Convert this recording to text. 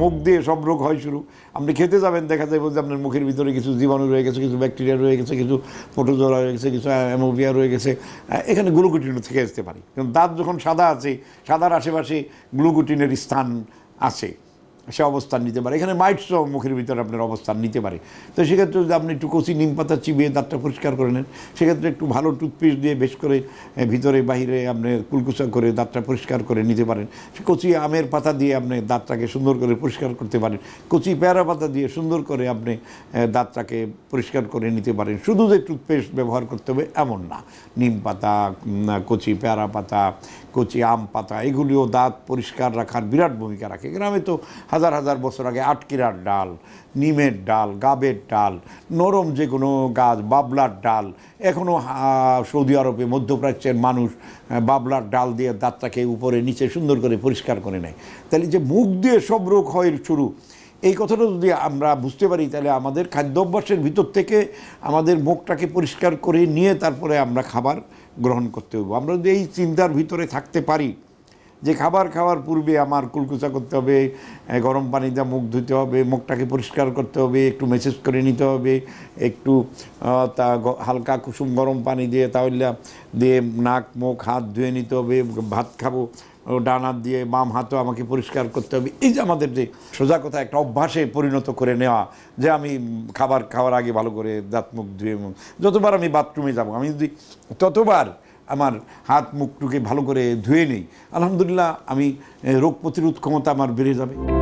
মুখ দিয়ে সব রোগ হয় শুরু আপনি খেতে যাবেন দেখা যায় বলতে আপনার মুখের ভিতরে কিছু জীবাণু রয়ে গেছে কিছু ব্যাকটেরিয়া রয়ে গেছে কিছু ফোটোজোরা রয়ে গেছে কিছু অ্যামোবিয়া রয়ে গেছে এখানে গ্লুকোটিনও থেকে আসতে পারি কিন্তু দাঁত যখন সাদা আছে সাদার আশেপাশে গ্লুকোটিনের স্থান আছে সে অবস্থান নিতে পারে এখানে মাইট মুখের ভিতরে আপনার অবস্থান নিতে পারে তো সেক্ষেত্রে যদি আপনি একটু কচি নিম পাতা চিবিয়ে দাঁতটা পরিষ্কার করে নেন সেক্ষেত্রে একটু ভালো টুথপেস্ট দিয়ে বেশ করে ভিতরে বাহিরে আপনি কুলকুচা করে দাঁতটা পরিষ্কার করে নিতে পারেন কচি আমের পাতা দিয়ে আপনি দাঁতটাকে সুন্দর করে পরিষ্কার করতে পারেন কচি পেয়ারা পাতা দিয়ে সুন্দর করে আপনি দাঁতটাকে পরিষ্কার করে নিতে পারেন শুধু যে টুথপেস্ট ব্যবহার করতে হবে এমন না নিম পাতা কচি পেয়ারা পাতা কচি আম পাতা এগুলিও দাঁত পরিষ্কার রাখার বিরাট ভূমিকা রাখে গ্রামে তো হাজার হাজার বছর আগে আটকিরার ডাল নিমের ডাল গাবের ডাল নরম যে কোনো গাছ বাবলার ডাল এখনও সৌদি আরবে মধ্যপ্রাচ্যের মানুষ বাবলার ডাল দিয়ে দাঁতটাকে উপরে নিচে সুন্দর করে পরিষ্কার করে নেয় তাহলে যে মুখ দিয়ে সব রোগ হয় শুরু এই কথাটা যদি আমরা বুঝতে পারি তাহলে আমাদের খাদ্যাভ্যাসের ভিতর থেকে আমাদের মুখটাকে পরিষ্কার করে নিয়ে তারপরে আমরা খাবার গ্রহণ করতে হবে আমরা যদি এই চিন্তার ভিতরে থাকতে পারি যে খাবার খাওয়ার পূর্বে আমার কুলকুচা করতে হবে গরম পানিতে মুখ ধুতে হবে মুখটাকে পরিষ্কার করতে হবে একটু মেসেজ করে নিতে হবে একটু তা হালকা কুসুম গরম পানি দিয়ে তাহলে দিয়ে নাক মুখ হাত ধুয়ে নিতে হবে ভাত খাবো ডানা হাত দিয়ে বাম হাতও আমাকে পরিষ্কার করতে হবে এই যে আমাদের যে সোজা কথা একটা অভ্যাসে পরিণত করে নেওয়া যে আমি খাবার খাওয়ার আগে ভালো করে দাঁত মুখ ধুয়ে যতবার আমি বাথরুমে যাব আমি যদি ততবার আমার হাত মুখটুকে ভালো করে ধুয়ে নেই আলহামদুলিল্লাহ আমি রোগ প্রতিরোধ ক্ষমতা আমার বেড়ে যাবে